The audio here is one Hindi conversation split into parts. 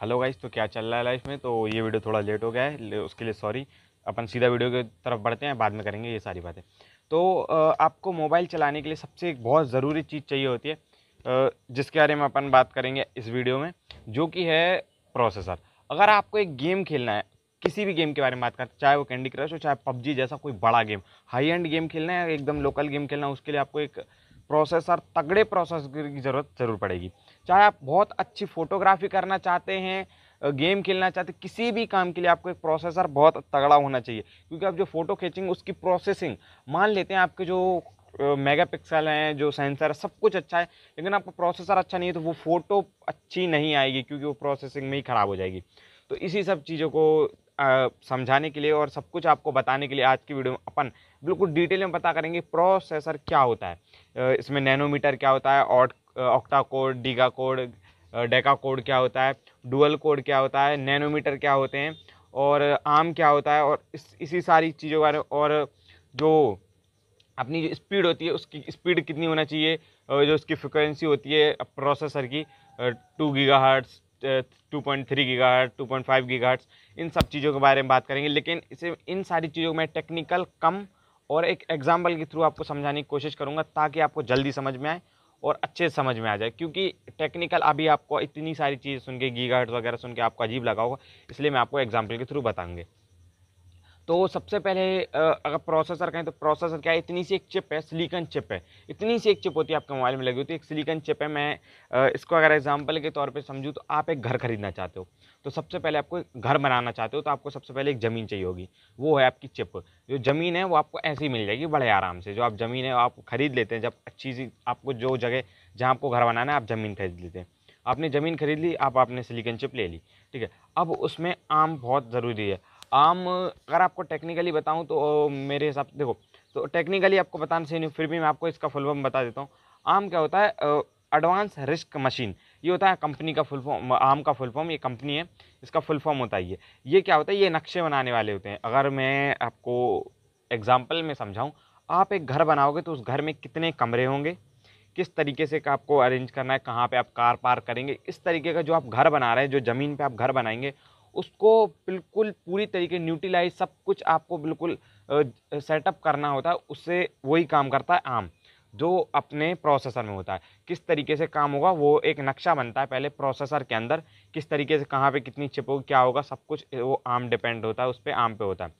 हेलो गाइस तो क्या चल रहा है लाइफ में तो ये वीडियो थोड़ा लेट हो गया है उसके लिए सॉरी अपन सीधा वीडियो की तरफ बढ़ते हैं बाद में करेंगे ये सारी बातें तो आपको मोबाइल चलाने के लिए सबसे एक बहुत ज़रूरी चीज़ चाहिए होती है जिसके बारे में अपन बात करेंगे इस वीडियो में जो कि है प्रोसेसर अगर आपको एक गेम खेलना है किसी भी गेम के बारे में बात करते चाहे वो कैंडी क्रश हो चाहे पबजी जैसा कोई बड़ा गेम हाई एंड गेम खेलना है एकदम लोकल गेम खेलना है उसके लिए आपको एक प्रोसेसर तगड़े प्रोसेसर की ज़रूरत ज़रूर पड़ेगी चाहे आप बहुत अच्छी फ़ोटोग्राफी करना चाहते हैं गेम खेलना चाहते हैं किसी भी काम के लिए आपको एक प्रोसेसर बहुत तगड़ा होना चाहिए क्योंकि आप जो फ़ोटो खींचेंगे उसकी प्रोसेसिंग मान लेते हैं आपके जो मेगा पिक्सल हैं जो सेंसर है सब कुछ अच्छा है लेकिन आपका प्रोसेसर अच्छा नहीं है तो वो फ़ोटो अच्छी नहीं आएगी क्योंकि वो प्रोसेसिंग में ही ख़राब हो जाएगी तो इसी सब चीज़ों को समझाने के लिए और सब कुछ आपको बताने के लिए आज की वीडियो में अपन बिल्कुल डिटेल में पता करेंगे प्रोसेसर क्या होता है इसमें नैनोमीटर क्या होता है ऑट octa core deca core deca core क्या होता है डुअल कोड क्या होता है नैनोमीटर क्या होते हैं और आम क्या होता है और इस इसी सारी चीज़ों के बारे में और जो अपनी जो स्पीड होती है उसकी स्पीड कितनी होना चाहिए जो उसकी फ्रिक्वेंसी होती है प्रोसेसर की two gigahertz two point three gigahertz two point five gigahertz इन सब चीज़ों के बारे में बात करेंगे लेकिन इसे इन सारी चीज़ों में टेक्निकल कम और एक एग्ज़ाम्पल के थ्रू आपको समझाने की कोशिश करूँगा ताकि आपको जल्दी समझ में आए और अच्छे समझ में आ जाए क्योंकि टेक्निकल अभी आपको इतनी सारी चीज़ सुन के गीगाहट वगैरह सुन के आपको अजीब लगा होगा इसलिए मैं आपको एग्जाम्पल के थ्रू बताऊँगे तो सबसे पहले अगर प्रोसेसर कहें तो प्रोसेसर क्या है इतनी सी एक चिप है सिलिकन चिप है इतनी सी एक चिप होती है आपके मोबाइल में लगी होती है एक सिलिकन चिप है मैं इसको अगर एग्जाम्पल के तौर पर समझूँ तो आप एक घर खरीदना चाहते हो तो सबसे पहले आपको घर बनाना चाहते हो तो आपको सबसे पहले एक ज़मीन चाहिए होगी वो है आपकी चिप जो ज़मीन है वो आपको ऐसे ही मिल जाएगी बड़े आराम से जो आप ज़मीन है आप खरीद लेते हैं जब अच्छी सी आपको जो जगह जहाँ आपको घर बनाना है आप ज़मीन खरीद लेते हैं आपने ज़मीन खरीद ली आप आपने सिलिकन चिप ले ली ठीक है अब उसमें आम बहुत ज़रूरी है आम अगर आपको टेक्निकली बताऊं तो मेरे हिसाब से देखो तो टेक्निकली आपको बताना सही नहीं फिर भी मैं आपको इसका फुल फॉर्म बता देता हूँ आम क्या होता है एडवांस रिस्क मशीन ये होता है कंपनी का फुल फॉर्म आम का फुल फॉर्म ये कंपनी है इसका फुल फॉर्म होता है ये ये क्या होता है ये नक्शे बनाने वाले होते हैं अगर मैं आपको एग्ज़ाम्पल में समझाऊँ आप एक घर बनाओगे तो उस घर में कितने कमरे होंगे किस तरीके से आपको अरेंज करना है कहाँ पे आप कार पार्क करेंगे इस तरीके का जो आप घर बना रहे हैं जो ज़मीन पे आप घर बनाएंगे उसको बिल्कुल पूरी तरीके न्यूटिलाइज सब कुछ आपको बिल्कुल सेटअप करना होता है उससे वही काम करता है आम जो अपने प्रोसेसर में होता है किस तरीके से काम होगा वो एक नक्शा बनता है पहले प्रोसेसर के अंदर किस तरीके से कहाँ पे कितनी चिप होगी क्या होगा सब कुछ वो आम डिपेंड होता है उस पर आम पे होता है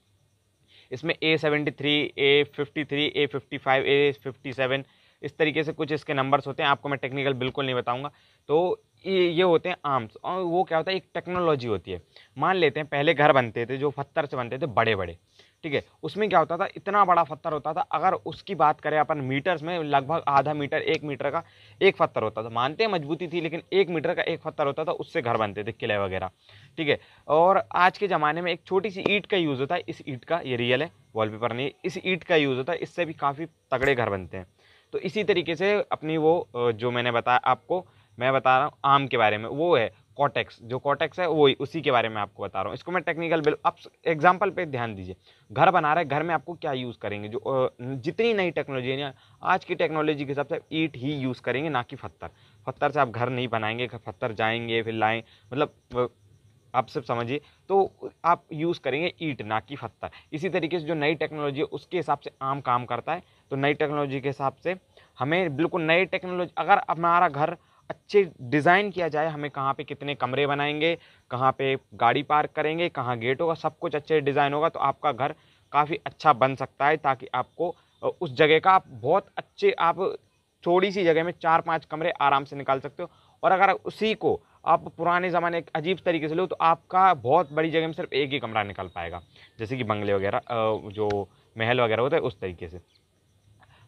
इसमें A seventy three A fifty three A fifty five A fifty seven इस तरीके से कुछ इसके नंबर्स होते हैं आपको मैं टेक्निकल बिल्कुल नहीं बताऊँगा तो ये ये होते हैं आर्म्स और वो क्या होता है एक टेक्नोलॉजी होती है मान लेते हैं पहले घर बनते थे जो पत्थर से बनते थे बड़े बड़े ठीक है उसमें क्या होता था इतना बड़ा पत्थर होता था अगर उसकी बात करें अपन मीटर्स में लगभग आधा मीटर एक मीटर का एक पत्थर होता था मानते हैं मजबूती थी लेकिन एक मीटर का एक पत्थर होता था उससे घर बनते थे किले वगैरह ठीक है और आज के ज़माने में एक छोटी सी ईट का यूज़ होता है इस ईट का ये रियल है वॉलपेपर नहीं इस ईट का यूज़ होता है इससे भी काफ़ी तगड़े घर बनते हैं तो इसी तरीके से अपनी वो जो मैंने बताया आपको मैं बता रहा हूँ आम के बारे में वो है कॉटेक्स जो कॉटेक्स है वही उसी के बारे में आपको बता रहा हूँ इसको मैं टेक्निकल बिल आप एग्जाम्पल पर ध्यान दीजिए घर बना रहे घर में आपको क्या यूज़ करेंगे जो जितनी नई टेक्नोलॉजी है आज की टेक्नोलॉजी के हिसाब से ईट ही यूज़ करेंगे ना कि पत्थर पत्थर से आप घर नहीं बनाएंगे पत्थर जाएंगे फिर लाएँ मतलब आप सब समझिए तो आप यूज़ करेंगे ईट ना कि पत्थर इसी तरीके से जो नई टेक्नोलॉजी है उसके हिसाब से आम काम करता है तो नई टेक्नोलॉजी के हिसाब से हमें बिल्कुल नई टेक्नोलॉजी अगर हमारा घर अच्छे डिज़ाइन किया जाए हमें कहाँ पे कितने कमरे बनाएंगे कहाँ पे गाड़ी पार्क करेंगे कहाँ गेट होगा सब कुछ अच्छे डिज़ाइन होगा तो आपका घर काफ़ी अच्छा बन सकता है ताकि आपको उस जगह का आप बहुत अच्छे आप थोड़ी सी जगह में चार पाँच कमरे आराम से निकाल सकते हो और अगर उसी को आप पुराने ज़माने के अजीब तरीके से लो तो आपका बहुत बड़ी जगह में सिर्फ एक ही कमरा निकल पाएगा जैसे कि बंगले वगैरह जो महल वगैरह होता है उस तरीके से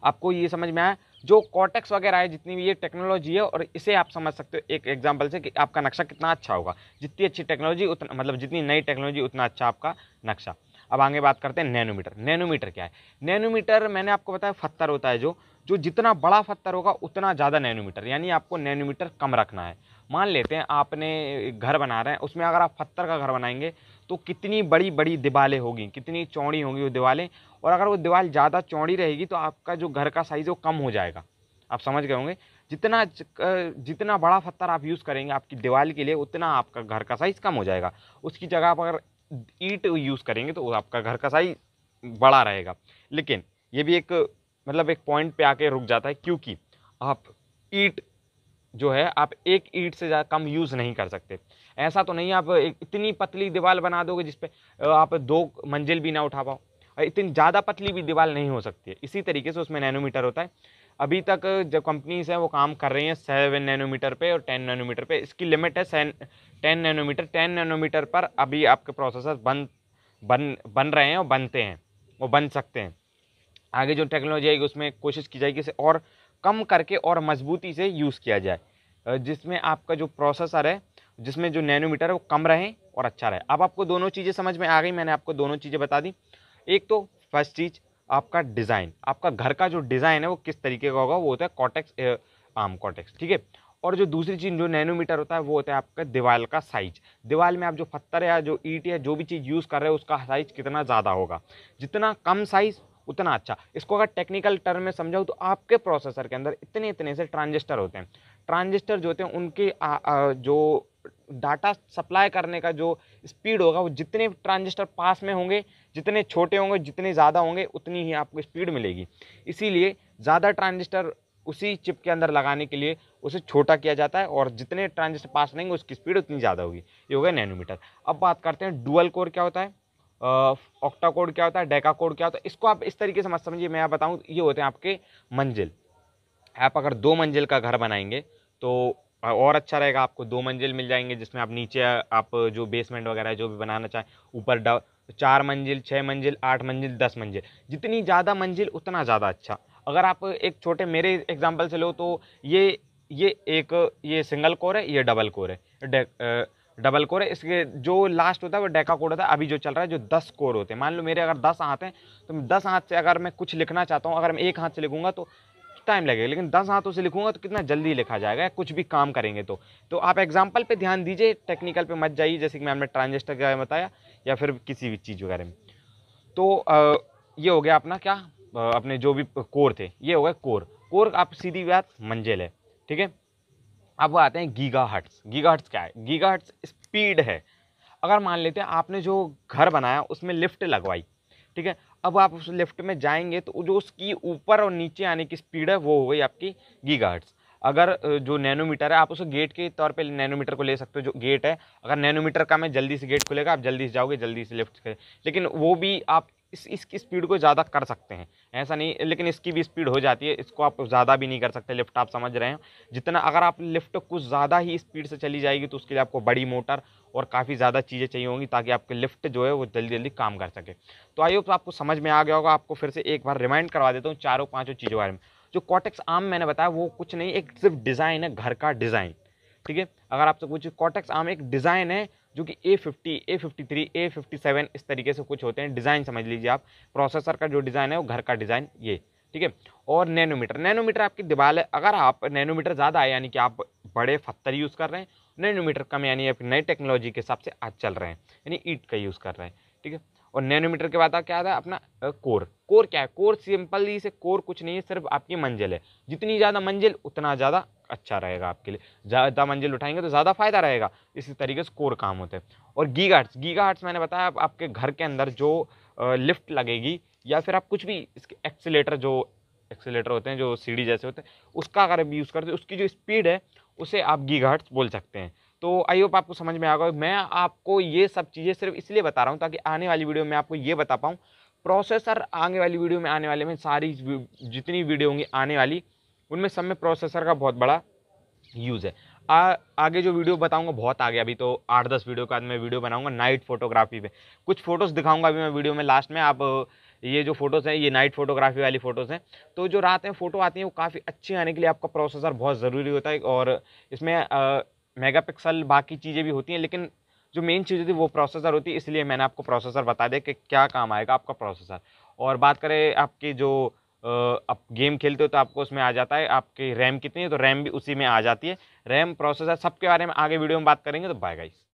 आपको ये समझ में आया जो कॉटेक्स वगैरह है जितनी भी ये टेक्नोलॉजी है और इसे आप समझ सकते हो एक एग्जाम्पल से कि आपका नक्शा कितना अच्छा होगा जितनी अच्छी टेक्नोलॉजी उतना मतलब जितनी नई टेक्नोलॉजी उतना अच्छा आपका नक्शा अब आगे बात करते हैं नैनोमीटर नैनोमीटर क्या है नैनोमीटर मैंने आपको बताया पत्थर होता है जो जो जितना बड़ा पत्थर होगा उतना ज़्यादा नैनोमीटर यानी आपको नैनोमीटर कम रखना है मान लेते हैं आपने घर बना रहे हैं उसमें अगर आप पत्थर का घर बनाएंगे तो कितनी बड़ी बड़ी दीवालें होगी कितनी चौड़ी होगी वो दिवालें और अगर वो दीवार ज़्यादा चौड़ी रहेगी तो आपका जो घर का साइज़ वो कम हो जाएगा आप समझ गए होंगे जितना जितना बड़ा पत्थर आप यूज़ करेंगे आपकी दीवार के लिए उतना आपका घर का साइज़ कम हो जाएगा उसकी जगह आप अगर ईट यूज़ करेंगे तो आपका घर का साइज़ बड़ा रहेगा लेकिन ये भी एक मतलब एक पॉइंट पे आके रुक जाता है क्योंकि आप ईट जो है आप एक ईट से ज़्यादा कम यूज़ नहीं कर सकते ऐसा तो नहीं आप इतनी पतली दीवार बना दोगे जिसपे आप दो मंजिल भी ना उठा पाओ इतनी ज़्यादा पतली भी दीवार नहीं हो सकती है इसी तरीके से उसमें नैनोमीटर होता है अभी तक जो कंपनीज हैं वो काम कर रही हैं सेवन नैनोमीटर पे और टेन नैनोमीटर पे इसकी लिमिट है सेन टेन नैनोमीटर टेन नैनोमीटर पर अभी आपके प्रोसेसर बन बन बन रहे हैं और बनते हैं वो बन सकते हैं आगे जो टेक्नोलॉजी आएगी उसमें कोशिश की जाएगी इसे और कम करके और मजबूती से यूज़ किया जाए जिसमें आपका जो प्रोसेसर है जिसमें जो नैनोमीटर है वो कम रहें और अच्छा रहे अब आपको दोनों चीज़ें समझ में आ गई मैंने आपको दोनों चीज़ें बता दी एक तो फर्स्ट चीज़ आपका डिज़ाइन आपका घर का जो डिज़ाइन है वो किस तरीके का होगा वो होता है कॉटेक्स आम कॉटेक्स ठीक है और जो दूसरी चीज़ जो नैनोमीटर होता है वो होता है आपका दीवाल का साइज दीवाल में आप जो पत्थर या जो ईट या जो भी चीज़ यूज़ कर रहे हो उसका साइज़ कितना ज़्यादा होगा जितना कम साइज़ उतना अच्छा इसको अगर टेक्निकल टर्म में समझाऊँ तो आपके प्रोसेसर के अंदर इतने इतने से ट्रांजिस्टर होते हैं ट्रांजिस्टर जो होते हैं उनके आ, आ, जो डाटा सप्लाई करने का जो स्पीड होगा वो जितने ट्रांजिस्टर पास में होंगे जितने छोटे होंगे जितने ज़्यादा होंगे उतनी ही आपको स्पीड मिलेगी इसीलिए ज़्यादा ट्रांजिस्टर उसी चिप के अंदर लगाने के लिए उसे छोटा किया जाता है और जितने ट्रांजिस्टर पास रहेंगे उसकी स्पीड उतनी ज़्यादा होगी ये हो गया नैनोमीटर अब बात करते हैं डुअल कोर क्या होता है ऑक्टा कोड क्या होता है डेका कोड क्या होता है इसको आप इस तरीके से मत समझिए मैं आप बताऊँ ये होते हैं आपके मंजिल आप अगर दो मंजिल का घर बनाएंगे तो और अच्छा रहेगा आपको दो मंजिल मिल जाएंगे जिसमें आप नीचे आप जो बेसमेंट वगैरह जो भी बनाना चाहें ऊपर तो चार मंजिल छः मंजिल आठ मंजिल दस मंजिल जितनी ज़्यादा मंजिल उतना ज़्यादा अच्छा अगर आप एक छोटे मेरे एग्जाम्पल से लो तो ये ये एक ये सिंगल कोर है ये डबल कोर है डबल कोर है इसके जो लास्ट होता है वो डेका कोर होता है अभी जो चल रहा है जो दस कोर होते हैं मान लो मेरे अगर दस हाथ हैं तो दस हाथ से अगर मैं कुछ लिखना चाहता हूँ अगर मैं एक हाथ से लिखूँगा तो टाइम लगेगा लेकिन दस हाथों से लिखूंगा तो कितना जल्दी लिखा जाएगा कुछ भी काम करेंगे तो तो आप एग्जाम्पल पे ध्यान दीजिए टेक्निकल पे मत जाइए जैसे कि मैम ने ट्रांजिस्टर के बताया या फिर किसी भी चीज़ वगैरह में तो आ, ये हो गया अपना क्या आ, अपने जो भी कोर थे ये हो गया कोर कोर आप सीधी बात मंजिल है ठीक है अब आते हैं गीगा हट्स गीगा हट्स क्या है गीगा हट्स स्पीड है अगर मान लेते हैं आपने जो घर बनाया उसमें लिफ्ट लगवाई ठीक है अब आप उस लिफ्ट में जाएंगे तो जो उसकी ऊपर और नीचे आने की स्पीड है वो हो गई आपकी गीगा हट्स अगर जो नैनोमीटर है आप उसे गेट के तौर पे नैनोमीटर को ले सकते हो जो गेट है अगर नैनोमीटर का मैं जल्दी से गेट खुलेगा आप जल्दी से जाओगे जल्दी से लिफ्ट करें लेकिन वो भी आप इस इसकी स्पीड को ज़्यादा कर सकते हैं ऐसा नहीं लेकिन इसकी भी स्पीड हो जाती है इसको आप ज़्यादा भी नहीं कर सकते लिफ्ट आप समझ रहे हैं जितना अगर आप लिफ्ट कुछ ज़्यादा ही स्पीड से चली जाएगी तो उसके लिए आपको बड़ी मोटर और काफ़ी ज़्यादा चीज़ें चाहिए होंगी ताकि आपके लिफ्ट जो है वो जल्दी जल्दी काम कर सके तो आई होप तो आपको समझ में आ गया होगा आपको फिर से एक बार रिमाइंड करवा देता हूँ चारों पाँचों चीज़ों बारे में जो कॉटेक्स आम मैंने बताया वो कुछ नहीं एक सिर्फ डिज़ाइन है घर का डिज़ाइन ठीक है अगर आपसे कुछ कॉटेक्स आम एक डिज़ाइन है जो कि A fifty A fifty three A fifty seven इस तरीके से कुछ होते हैं डिज़ाइन समझ लीजिए आप प्रोसेसर का जो डिज़ाइन है वो घर का डिज़ाइन ये ठीक है और नैनोमीटर नैनोमीटर आपकी दीवार है अगर आप नैनोमीटर ज़्यादा है यानी कि आप बड़े पत्थर यूज़ कर रहे हैं नैनोमीटर कम यानी आप नई टेक्नोलॉजी के हिसाब से आज चल रहे हैं यानी ईट का यूज़ कर रहे हैं ठीक है और नैनोमीटर के बाद क्या आता है अपना कोर कोर क्या है कोर सिंपली से कोर कुछ नहीं है सिर्फ आपकी मंजिल है जितनी ज़्यादा मंजिल उतना ज़्यादा अच्छा रहेगा आपके लिए ज़्यादा मंजिल उठाएंगे तो ज़्यादा फायदा रहेगा इसी तरीके से कोर काम होते हैं और गीगा गीगाट्स गीगा मैंने बताया आप, आपके घर के अंदर जो लिफ्ट लगेगी या फिर आप कुछ भी इसके एक्सीटर जो एक्सीटर होते हैं जो सीढ़ी जैसे होते हैं उसका अगर आप यूज़ करते हैं उसकी जो स्पीड है उसे आप गीगा बोल सकते हैं तो आई होप आपको समझ में आ गया मैं आपको ये सब चीज़ें सिर्फ इसलिए बता रहा हूँ ताकि आने वाली वीडियो में आपको ये बता पाऊँ प्रोसेसर आने वाली वीडियो में आने वाले में सारी जितनी वीडियो होंगी आने वाली उनमें सब में प्रोसेसर का बहुत बड़ा यूज़ है आ, आगे जो वीडियो बताऊंगा बहुत आगे अभी तो आठ दस वीडियो के बाद मैं वीडियो बनाऊंगा नाइट फोटोग्राफी पे कुछ फ़ोटोज़ दिखाऊंगा अभी मैं वीडियो में लास्ट में आप ये जो फोटोज़ हैं ये नाइट फोटोग्राफी वाली फ़ोटोज़ हैं तो जो रात में फ़ोटो आती हैं वो काफ़ी अच्छी आने के लिए आपका प्रोसेसर बहुत ज़रूरी होता है और इसमें मेगापिक्सल बाकी चीज़ें भी होती हैं लेकिन जो मेन चीज़ होती है वो प्रोसेसर होती है इसलिए मैंने आपको प्रोसेसर बता दिया कि क्या काम आएगा आपका प्रोसेसर और बात करें आपकी जो आप गेम खेलते हो तो आपको उसमें आ जाता है आपकी रैम कितनी है तो रैम भी उसी में आ जाती है रैम प्रोसेसर सबके बारे में आगे वीडियो में बात करेंगे तो बाय गाइस